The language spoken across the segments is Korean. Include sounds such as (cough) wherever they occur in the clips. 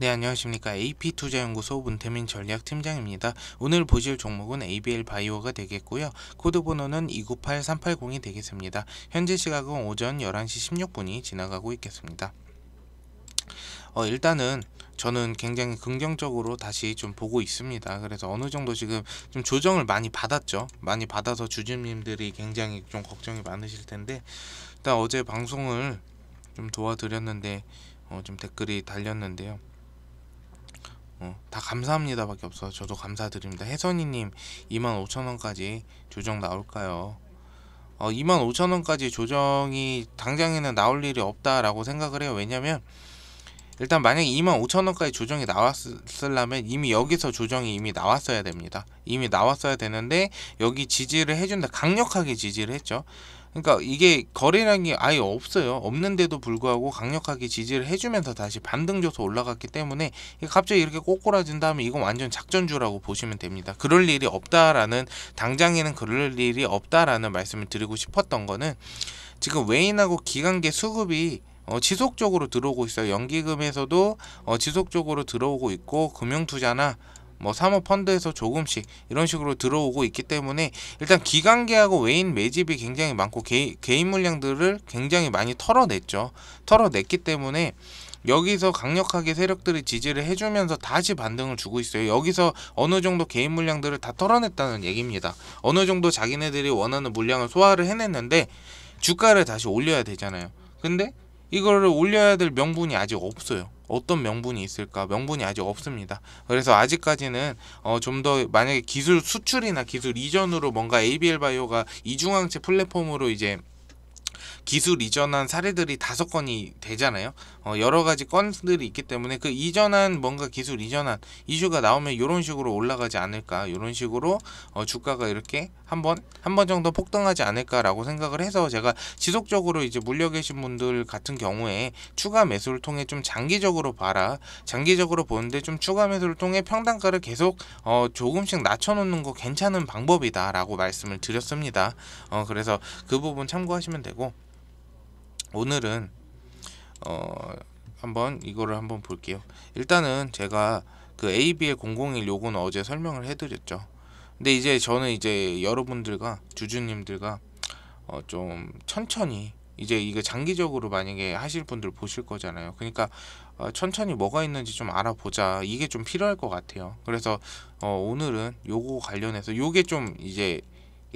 네 안녕하십니까 AP투자연구소 문태민 전략팀장입니다. 오늘 보실 종목은 ABL 바이오가 되겠고요. 코드 번호는 298380이 되겠습니다. 현재 시각은 오전 11시 16분이 지나가고 있겠습니다. 어, 일단은 저는 굉장히 긍정적으로 다시 좀 보고 있습니다. 그래서 어느 정도 지금 좀 조정을 많이 받았죠. 많이 받아서 주주님들이 굉장히 좀 걱정이 많으실 텐데 일단 어제 방송을 좀 도와드렸는데 어, 좀 댓글이 달렸는데요. 어, 다 감사합니다밖에 없어 저도 감사드립니다 혜선이님 25,000원까지 조정 나올까요 어, 25,000원까지 조정이 당장에는 나올 일이 없다라고 생각을 해요 왜냐면 일단 만약 25,000원까지 조정이 나왔으려면 이미 여기서 조정이 이미 나왔어야 됩니다 이미 나왔어야 되는데 여기 지지를 해준다 강력하게 지지를 했죠 그러니까 이게 거래량이 아예 없어요. 없는데도 불구하고 강력하게 지지를 해주면서 다시 반등줘서 올라갔기 때문에 갑자기 이렇게 꼬꾸라진 다음에 이건 완전 작전주라고 보시면 됩니다. 그럴 일이 없다라는 당장에는 그럴 일이 없다라는 말씀을 드리고 싶었던 거는 지금 외인하고 기관계 수급이 어, 지속적으로 들어오고 있어요. 연기금에서도 어, 지속적으로 들어오고 있고 금융투자나 뭐 사모펀드에서 조금씩 이런 식으로 들어오고 있기 때문에 일단 기관계하고 외인 매집이 굉장히 많고 개, 개인 물량들을 굉장히 많이 털어냈죠. 털어냈기 때문에 여기서 강력하게 세력들이 지지를 해주면서 다시 반등을 주고 있어요. 여기서 어느 정도 개인 물량들을 다 털어냈다는 얘기입니다. 어느 정도 자기네들이 원하는 물량을 소화를 해냈는데 주가를 다시 올려야 되잖아요. 근데 이거를 올려야 될 명분이 아직 없어요. 어떤 명분이 있을까? 명분이 아직 없습니다. 그래서 아직까지는 어좀더 만약에 기술 수출이나 기술 이전으로 뭔가 ABL 바이오가 이중항체 플랫폼으로 이제 기술 이전한 사례들이 다섯 건이 되잖아요. 어, 여러 가지 건들이 있기 때문에 그 이전한 뭔가 기술 이전한 이슈가 나오면 이런 식으로 올라가지 않을까. 이런 식으로 어, 주가가 이렇게 한번 한번 정도 폭등하지 않을까라고 생각을 해서 제가 지속적으로 이제 물려 계신 분들 같은 경우에 추가 매수를 통해 좀 장기적으로 봐라. 장기적으로 보는데 좀 추가 매수를 통해 평단가를 계속 어, 조금씩 낮춰놓는 거 괜찮은 방법이다라고 말씀을 드렸습니다. 어, 그래서 그 부분 참고하시면 되고 오늘은 어 한번 이거를 한번 볼게요 일단은 제가 그 AB의 001 요거는 어제 설명을 해드렸죠 근데 이제 저는 이제 여러분들과 주주님들과 어 좀 천천히 이제 이게 장기적으로 만약에 하실 분들 보실 거잖아요 그러니까 어 천천히 뭐가 있는지 좀 알아보자 이게 좀 필요할 것 같아요 그래서 어 오늘은 요거 관련해서 요게 좀 이제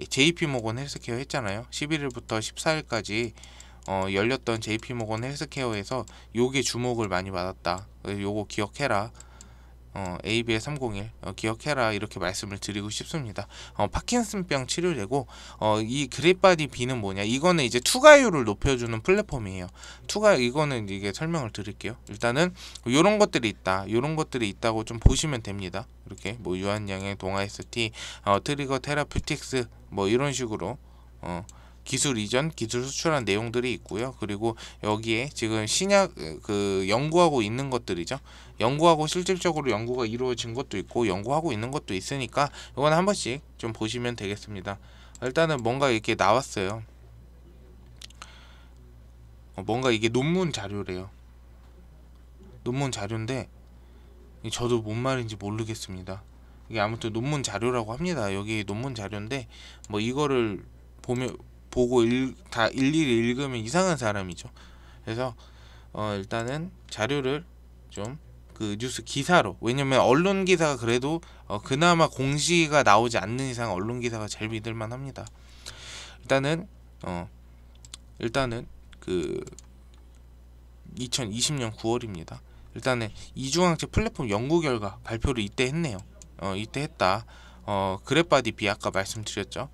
JP모건 헬스케어 했잖아요 11일부터 14일까지 어, 열렸던 JP모건 헬스케어에서 요게 주목을 많이 받았다. 요거 기억해라. 어, ABA301 어, 기억해라 이렇게 말씀을 드리고 싶습니다. 어, 파킨슨병 치료제고 어, 이 그립바디 B는 뭐냐? 이거는 이제 투과율을 높여주는 플랫폼이에요. 투과 이거는 이게 설명을 드릴게요. 일단은 이런 것들이 있다. 이런 것들이 있다고 좀 보시면 됩니다. 이렇게 뭐 유한양의 동아 ST 어, 트리거 테라퓨틱스 뭐 이런 식으로 어, 기술 이전, 기술 수출한 내용들이 있고요. 그리고 여기에 지금 신약 그 연구하고 있는 것들이죠. 연구하고 실질적으로 연구가 이루어진 것도 있고 연구하고 있는 것도 있으니까 이건 한 번씩 좀 보시면 되겠습니다. 일단은 뭔가 이렇게 나왔어요. 어, 뭔가 이게 논문 자료래요. 논문 자료인데 저도 뭔 말인지 모르겠습니다. 이게 아무튼 논문 자료라고 합니다. 여기 논문 자료인데 뭐 이거를 보면 보고 일, 다 일일이 읽으면 이상한 사람이죠. 그래서 어, 일단은 자료를 좀 그 뉴스 기사로 왜냐면 언론 기사가 그래도 어, 그나마 공시가 나오지 않는 이상 언론 기사가 제일 믿을만 합니다. 일단은 어 일단은 그 2020년 9월입니다. 일단은 이중항체 플랫폼 연구 결과 발표를 이때 했네요. 어 이때 했다. 어 그래바디 비아까 말씀드렸죠.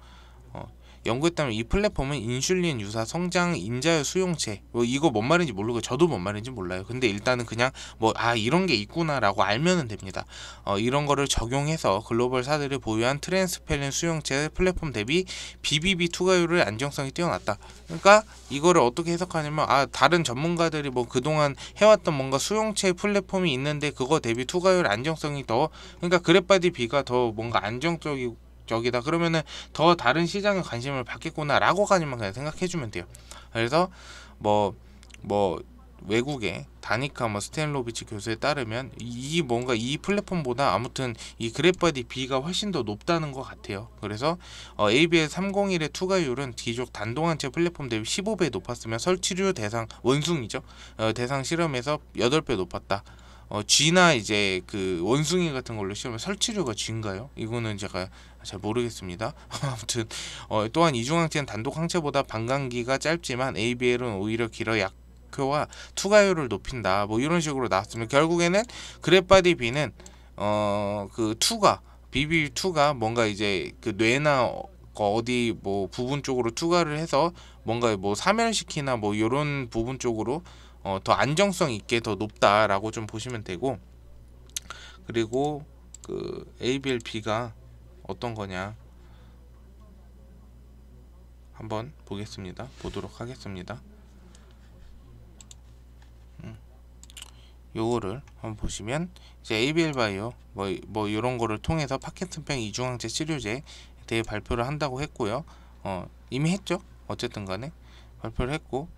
연구에 따면이 플랫폼은 인슐린 유사 성장 인자유 수용체 뭐 이거 뭔 말인지 모르고 저도 뭔 말인지 몰라요. 근데 일단은 그냥 뭐 아 이런 게 있구나라고 알면은 됩니다. 어, 이런 거를 적용해서 글로벌 사들이 보유한 트랜스펠린 수용체 플랫폼 대비 BBB 투과율을 안정성이 뛰어났다. 그러니까 이거를 어떻게 해석하냐면 아 다른 전문가들이 뭐 그동안 해왔던 뭔가 수용체 플랫폼이 있는데 그거 대비 투과율 안정성이 더 그러니까 그래바디 비가더 뭔가 안정적이고 적이다 그러면은 더 다른 시장에 관심을 받겠구나라고까지만 그냥 생각해주면 돼요. 그래서 뭐뭐 뭐외국에 다니카 뭐 스탠로비치 교수에 따르면 이 뭔가 이 플랫폼보다 아무튼 이 그래프바디 B가 훨씬 더 높다는 것 같아요. 그래서 어, ABS 301의 투과율은 기족 단동한체 플랫폼 대비 15배 높았으면 설치료 대상 원숭이죠. 어, 대상 실험에서 8배 높았다. 어, 쥐나 이제 그 원숭이 같은 걸로 시험을 설치류가 G인가요? 이거는 제가 잘 모르겠습니다. (laughs) 아무튼 어, 또한 이중항체는 단독 항체보다 반감기가 짧지만 ABL은 오히려 길어 약효와 투과율을 높인다. 뭐 이런 식으로 나왔으면 결국에는 그래바디 비는 어 그 투과 비빌 투가 뭔가 이제 그 뇌나 어디 뭐 부분 쪽으로 투과를 해서 뭔가 뭐 사멸시키나 뭐 이런 부분 쪽으로 어, 더 안정성 있게 더 높다라고 좀 보시면 되고 그리고 그 ABLP가 어떤 거냐 한번 보겠습니다. 보도록 하겠습니다. 음, 요거를 한번 보시면 이제 ABL 바이오 뭐, 뭐 이런 거를 통해서 파킨슨병 이중항체 치료제에 대해 발표를 한다고 했고요. 어, 이미 했죠. 어쨌든 간에 발표를 했고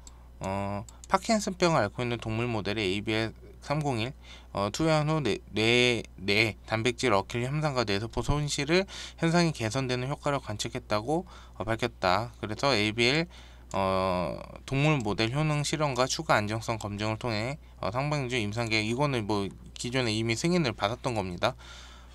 어, 파킨슨병을 앓고 있는 동물 모델의 ABS301 어, 투여한 후 네, 네, 네 뇌, 뇌, 단백질 어킬 현상과 뇌세포 손실을 현상이 개선되는 효과를 관측했다고 어, 밝혔다. 그래서 ABL 어, 동물 모델 효능 실험과 추가 안정성 검증을 통해 어, 상반기 중 임상 계획 이거는 뭐 기존에 이미 승인을 받았던 겁니다.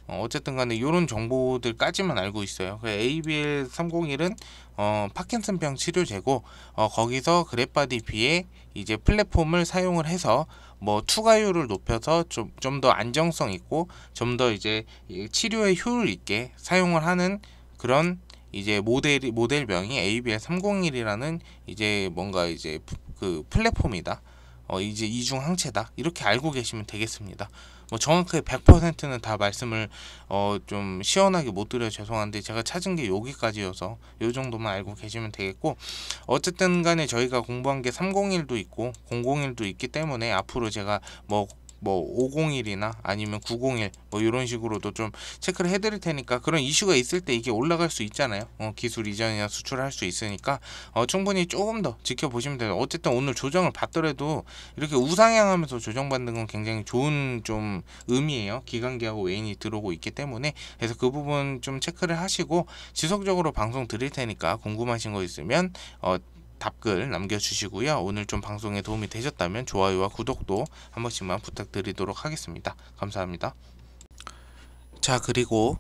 어, 어쨌든 간에 이런 정보들까지만 알고 있어요. 그 ABL301은 어, 파킨슨병 치료제고 어, 거기서 그랩바디 비에 이제 플랫폼을 사용을 해서 뭐 투과율을 높여서 좀 좀 더 안정성 있고 좀 더 이제 치료에 효율 있게 사용을 하는 그런 이제 모델 모델명이 ABL301이라는 이제 뭔가 이제 그 플랫폼이다. 어 이제 이중 항체다. 이렇게 알고 계시면 되겠습니다. 뭐 정확하게 100%는 다 말씀을 어좀 시원하게 못 드려 죄송한데 제가 찾은 게 여기까지여서 요 정도만 알고 계시면 되겠고 어쨌든 간에 저희가 공부한 게 301도 있고 001도 있기 때문에 앞으로 제가 뭐뭐 501이나 아니면 901 뭐 이런 식으로도 좀 체크를 해드릴 테니까 그런 이슈가 있을 때 이게 올라갈 수 있잖아요. 어, 기술 이전이나 수출할 수 있으니까 어, 충분히 조금 더 지켜보시면 돼요. 어쨌든 오늘 조정을 받더라도 이렇게 우상향하면서 조정받는 건 굉장히 좋은 좀 의미예요. 기관계하고 외인이 들어오고 있기 때문에 그래서 그 부분 좀 체크를 하시고 지속적으로 방송 드릴 테니까 궁금하신 거 있으면 어, 답글 남겨주시고요. 오늘 좀 방송에 도움이 되셨다면 좋아요와 구독도 한 번씩만 부탁드리도록 하겠습니다. 감사합니다. 자 그리고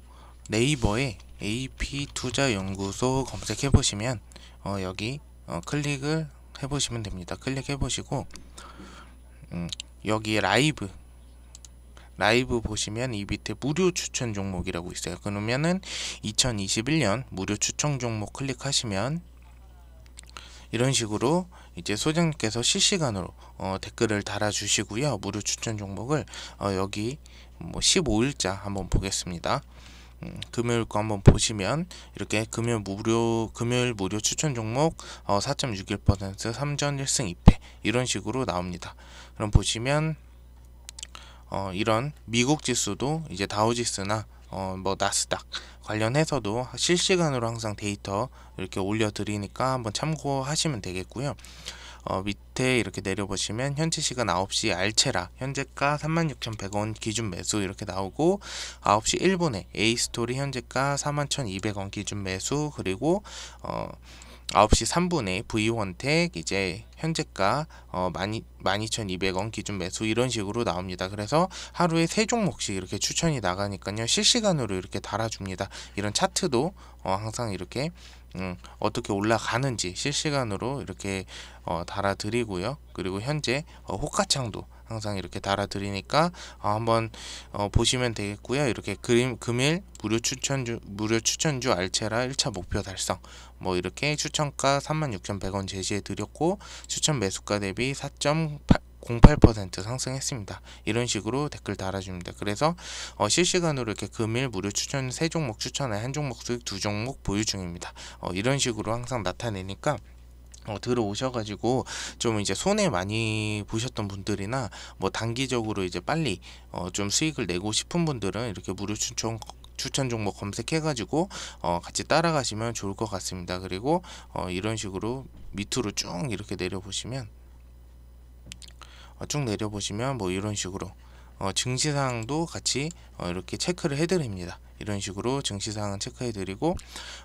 네이버에 AP투자연구소 검색해 보시면 어, 여기 어, 클릭을 해 보시면 됩니다. 클릭해 보시고 음, 여기 라이브 라이브 보시면 이 밑에 무료 추천 종목이라고 있어요. 그러면은 2021년 무료 추천 종목 클릭하시면 이런 식으로 이제 소장님께서 실시간으로 어, 댓글을 달아주시고요. 무료 추천 종목을 어, 여기 뭐 15일자 한번 보겠습니다. 음, 금요일 거 한번 보시면 이렇게 금요일 무료 금요일 무료 추천 종목 어, 4.61% 3전 1승 2패 이런 식으로 나옵니다. 그럼 보시면 어, 이런 미국 지수도 이제 다우지수나 어, 뭐 나스닥 관련해서도 실시간으로 항상 데이터 이렇게 올려드리니까 한번 참고하시면 되겠고요. 어, 밑에 이렇게 내려보시면 현재 시간 9시 알체라 현재가 36,100원 기준 매수 이렇게 나오고 9시 1분에 에이스토리 현재가 41,200원 기준 매수 그리고 어, 9시 3분에 V원택 이제 현재가 어, 12,200원 기준 매수 이런 식으로 나옵니다. 그래서 하루에 세 종목씩 이렇게 추천이 나가니까요. 실시간으로 이렇게 달아줍니다. 이런 차트도 어, 항상 이렇게 음, 어떻게 올라가는지 실시간으로 이렇게 어, 달아드리고요. 그리고 현재 어, 호가창도 항상 이렇게 달아드리니까 어, 한번 어, 보시면 되겠고요. 이렇게 그림 금일 무료 추천주 무료 추천주 알체라 1차 목표 달성 뭐 이렇게 추천가 36,100원 제시해 드렸고 추천 매수가 대비 4.8 0.8% 상승했습니다. 이런 식으로 댓글 달아줍니다. 그래서 어, 실시간으로 이렇게 금일 무료 추천 세 종목 추천에 한 종목 수익 두 종목 보유 중입니다. 어, 이런 식으로 항상 나타내니까 어, 들어오셔가지고 좀 이제 손해 많이 보셨던 분들이나 뭐 단기적으로 이제 빨리 어, 좀 수익을 내고 싶은 분들은 이렇게 무료 추천 추천 종목 검색해가지고 어, 같이 따라가시면 좋을 것 같습니다. 그리고 어, 이런 식으로 밑으로 쭉 이렇게 내려보시면 어, 쭉 내려보시면 뭐 이런 식으로 어, 증시상도 같이 어, 이렇게 체크를 해드립니다. 이런 식으로 증시사항은 체크해드리고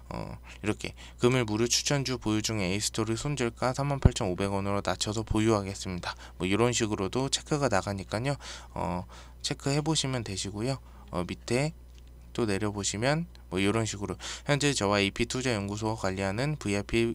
어, 이렇게 금일 무료 추천주 보유 중 에이스토를 에 손절가 38,500원으로 낮춰서 보유하겠습니다. 뭐 이런 식으로도 체크가 나가니까요. 어, 체크해 보시면 되시고요. 어, 밑에 또 내려보시면 뭐 이런 식으로 현재 저와 AP투자연구소가 관리하는 VIP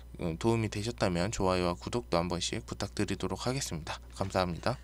음, 도움이 되셨다면 좋아요와 구독도 한 번씩 부탁드리도록 하겠습니다. 감사합니다.